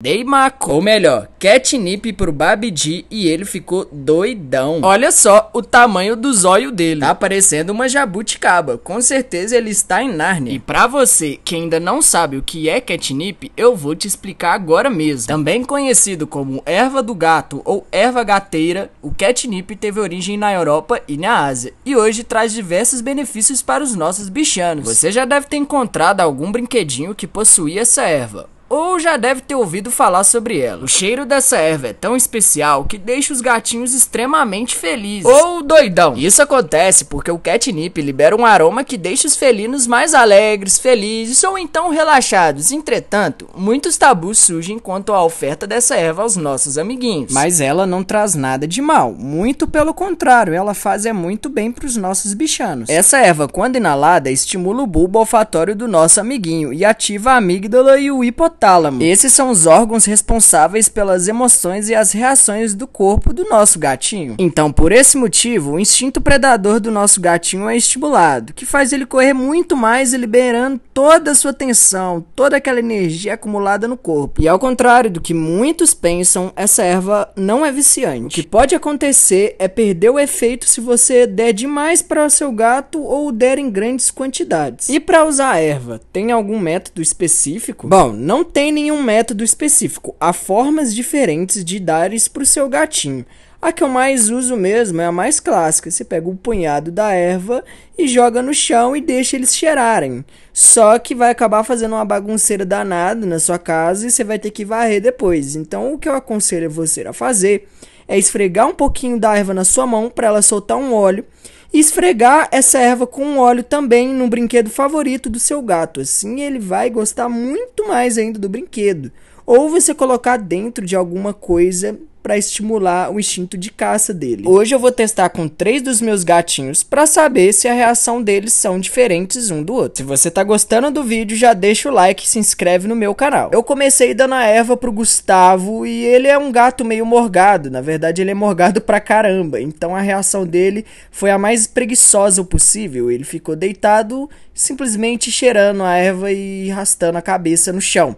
Dei maco. Ou melhor, catnip pro Babidi e ele ficou doidão. Olha só o tamanho do zóio dele. Tá parecendo uma jabuticaba. Com certeza ele está em Narnia. E pra você que ainda não sabe o que é catnip, eu vou te explicar agora mesmo. Também conhecido como erva do gato ou erva gateira, o catnip teve origem na Europa e na Ásia. E hoje traz diversos benefícios para os nossos bichanos. Você já deve ter encontrado algum brinquedinho que possuía essa erva ou já deve ter ouvido falar sobre ela. O cheiro dessa erva é tão especial que deixa os gatinhos extremamente felizes. Ou doidão. Isso acontece porque o catnip libera um aroma que deixa os felinos mais alegres, felizes ou então relaxados. Entretanto, muitos tabus surgem quanto à oferta dessa erva aos nossos amiguinhos. Mas ela não traz nada de mal, muito pelo contrário, ela faz é muito bem para os nossos bichanos. Essa erva, quando inalada, estimula o bulbo olfatório do nosso amiguinho e ativa a amígdala e o hipotálamo hipotálamo. Esses são os órgãos responsáveis pelas emoções e as reações do corpo do nosso gatinho. Então, por esse motivo, o instinto predador do nosso gatinho é estimulado, que faz ele correr muito mais e liberando toda a sua atenção, toda aquela energia acumulada no corpo. E ao contrário do que muitos pensam, essa erva não é viciante. O que pode acontecer é perder o efeito se você der demais para o seu gato ou der em grandes quantidades. E para usar a erva, tem algum método específico? Bom, não tem nenhum método específico. Há formas diferentes de dar isso para o seu gatinho. A que eu mais uso mesmo é a mais clássica. Você pega um punhado da erva e joga no chão e deixa eles cheirarem. Só que vai acabar fazendo uma bagunceira danada na sua casa e você vai ter que varrer depois. Então, o que eu aconselho você a fazer é esfregar um pouquinho da erva na sua mão para ela soltar um óleo e esfregar essa erva com óleo também no brinquedo favorito do seu gato. Assim ele vai gostar muito mais ainda do brinquedo ou você colocar dentro de alguma coisa para estimular o instinto de caça dele. Hoje eu vou testar com três dos meus gatinhos para saber se a reação deles são diferentes um do outro. Se você tá gostando do vídeo, já deixa o like e se inscreve no meu canal. Eu comecei dando a erva pro Gustavo e ele é um gato meio morgado, na verdade ele é morgado pra caramba, então a reação dele foi a mais preguiçosa possível. Ele ficou deitado, simplesmente cheirando a erva e arrastando a cabeça no chão.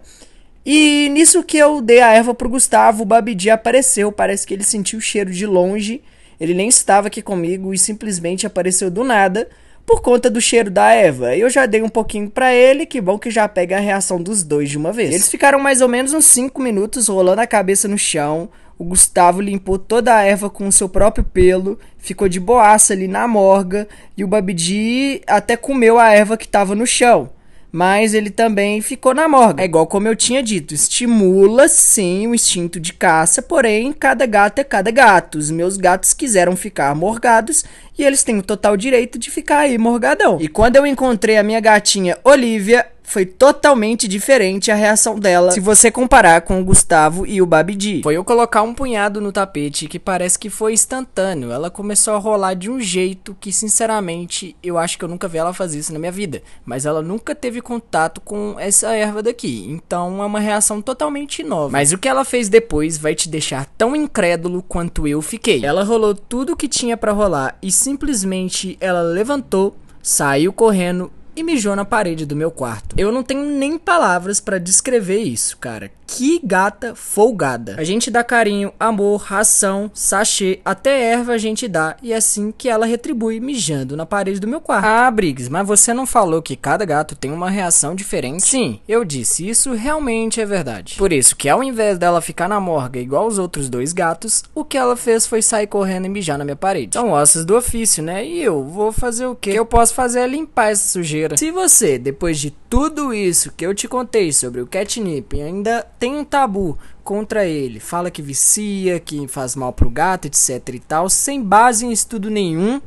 E nisso que eu dei a erva pro Gustavo, o Babidi apareceu. Parece que ele sentiu o cheiro de longe. Ele nem estava aqui comigo e simplesmente apareceu do nada por conta do cheiro da Eva. Eu já dei um pouquinho para ele, que bom que já pega a reação dos dois de uma vez. Eles ficaram mais ou menos uns 5 minutos rolando a cabeça no chão. O Gustavo limpou toda a erva com o seu próprio pelo, ficou de boaça ali na morga e o Babidi até comeu a erva que estava no chão mas ele também ficou na morga. É igual como eu tinha dito, estimula sim o instinto de caça, porém cada gato é cada gato. Os meus gatos quiseram ficar morgados e eles têm o total direito de ficar aí morgadão. E quando eu encontrei a minha gatinha Olivia, foi totalmente diferente a reação dela se você comparar com o Gustavo e o Babidi. Foi eu colocar um punhado no tapete que parece que foi instantâneo. Ela começou a rolar de um jeito que, sinceramente, eu acho que eu nunca vi ela fazer isso na minha vida. Mas ela nunca teve contato com essa erva daqui. Então é uma reação totalmente nova. Mas o que ela fez depois vai te deixar tão incrédulo quanto eu fiquei. Ela rolou tudo o que tinha para rolar e simplesmente ela levantou, saiu correndo e mijou na parede do meu quarto. Eu não tenho nem palavras para descrever isso, cara. Que gata folgada. A gente dá carinho, amor, ração, sachê, até erva a gente dá e é assim que ela retribui mijando na parede do meu quarto. Ah, Briggs, mas você não falou que cada gato tem uma reação diferente? Sim, eu disse, isso realmente é verdade. Por isso que ao invés dela ficar na morga igual os outros dois gatos, o que ela fez foi sair correndo e mijar na minha parede. São ossos do ofício, né? E eu vou fazer o quê? que eu posso fazer é limpar essa sujeira brasileira. Se você, depois de tudo isso que eu te contei sobre o catnip, ainda tem um tabu contra ele, fala que vicia, que faz mal pro gato, etc e tal, sem base em estudo nenhum,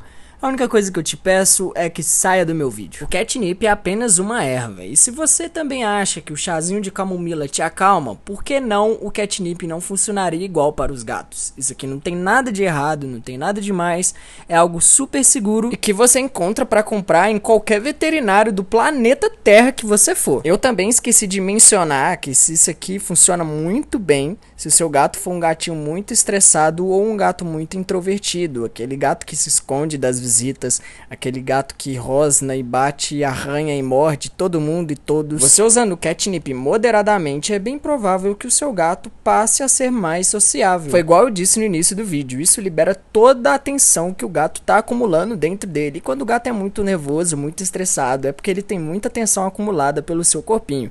a única coisa que eu te peço é que saia do meu vídeo. O catnip é apenas uma erva, e se você também acha que o chazinho de camomila te acalma, por que não o catnip não funcionaria igual para os gatos? Isso aqui não tem nada de errado, não tem nada demais, é algo super seguro e que você encontra para comprar em qualquer veterinário do planeta Terra que você for. Eu também esqueci de mencionar que se isso aqui funciona muito bem, se o seu gato for um gatinho muito estressado ou um gato muito introvertido, aquele gato que se esconde das visitas esquisitas, aquele gato que rosna e bate, arranha e morde todo mundo e todos. Você usando o catnip moderadamente, é bem provável que o seu gato passe a ser mais sociável. Foi igual eu disse no início do vídeo, isso libera toda a atenção que o gato está acumulando dentro dele. E quando o gato é muito nervoso, muito estressado, é porque ele tem muita tensão acumulada pelo seu corpinho.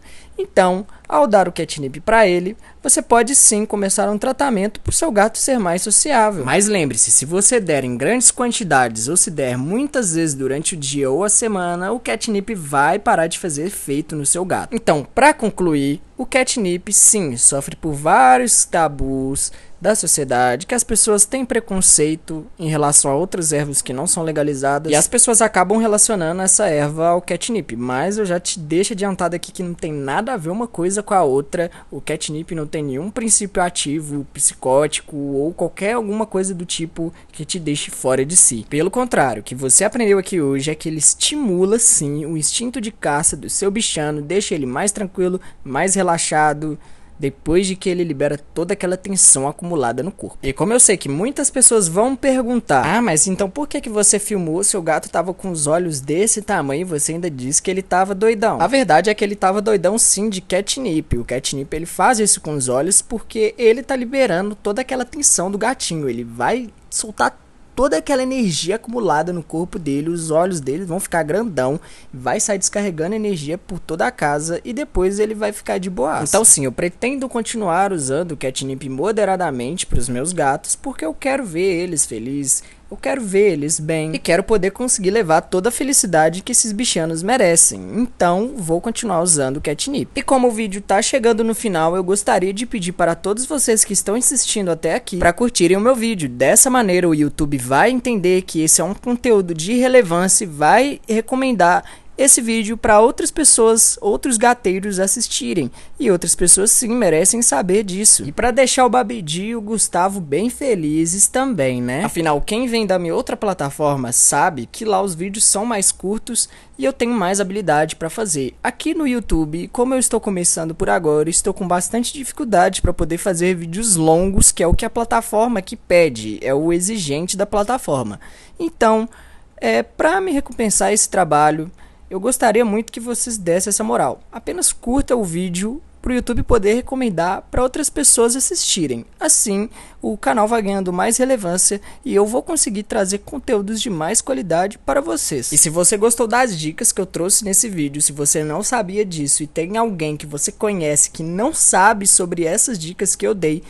Então, ao dar o catnip para ele, você pode sim começar um tratamento para o seu gato ser mais sociável. Mas lembre-se, se você der em grandes quantidades ou se der muitas vezes durante o dia ou a semana, o catnip vai parar de fazer efeito no seu gato. Então, para concluir, o catnip sim sofre por vários tabus, da sociedade, que as pessoas têm preconceito em relação a outras ervas que não são legalizadas, e as pessoas acabam relacionando essa erva ao catnip. Mas eu já te deixo adiantado aqui que não tem nada a ver uma coisa com a outra. O catnip não tem nenhum princípio ativo, psicótico ou qualquer alguma coisa do tipo que te deixe fora de si. Pelo contrário, o que você aprendeu aqui hoje é que ele estimula sim o instinto de caça do seu bichano, deixa ele mais tranquilo, mais relaxado depois de que ele libera toda aquela tensão acumulada no corpo. E como eu sei que muitas pessoas vão perguntar: "Ah, mas então por que que você filmou se o gato tava com os olhos desse tamanho e você ainda disse que ele tava doidão?". A verdade é que ele tava doidão sim de catnip. O catnip ele faz isso com os olhos porque ele tá liberando toda aquela tensão do gatinho, ele vai soltar toda aquela energia acumulada no corpo dele, os olhos dele vão ficar grandão, vai sair descarregando energia por toda a casa e depois ele vai ficar de boa. Então sim, eu pretendo continuar usando o catnip moderadamente para os meus gatos, porque eu quero ver eles felizes, eu quero ver eles bem e quero poder conseguir levar toda a felicidade que esses bichanos merecem. Então, vou continuar usando o catnip. E como o vídeo tá chegando no final, eu gostaria de pedir para todos vocês que estão assistindo até aqui para curtirem o meu vídeo. Dessa maneira, o YouTube vai entender que esse é um conteúdo de relevância e vai recomendar esse vídeo para outras pessoas, outros gateiros assistirem. E outras pessoas sim merecem saber disso. E para deixar o Babidi e o Gustavo bem felizes também, né? Afinal, quem vem da minha outra plataforma sabe que lá os vídeos são mais curtos e eu tenho mais habilidade para fazer. Aqui no YouTube, como eu estou começando por agora, estou com bastante dificuldade para poder fazer vídeos longos, que é o que a plataforma que pede, é o exigente da plataforma. Então, é para me recompensar esse trabalho, eu gostaria muito que vocês dessem essa moral. Apenas curta o vídeo para o YouTube poder recomendar para outras pessoas assistirem. Assim, o canal vai ganhando mais relevância e eu vou conseguir trazer conteúdos de mais qualidade para vocês. E se você gostou das dicas que eu trouxe nesse vídeo, se você não sabia disso e tem alguém que você conhece que não sabe sobre essas dicas que eu dei,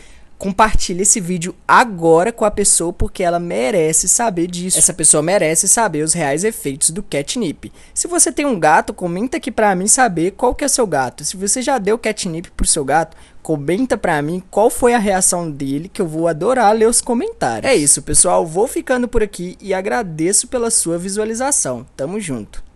compartilha esse vídeo agora com a pessoa porque ela merece saber disso. Essa pessoa merece saber os reais efeitos do catnip. Se você tem um gato, comenta aqui para mim saber qual que é seu gato. Se você já deu catnip pro seu gato, comenta para mim qual foi a reação dele, que eu vou adorar ler os comentários. É isso, pessoal. Vou ficando por aqui e agradeço pela sua visualização. Tamo junto.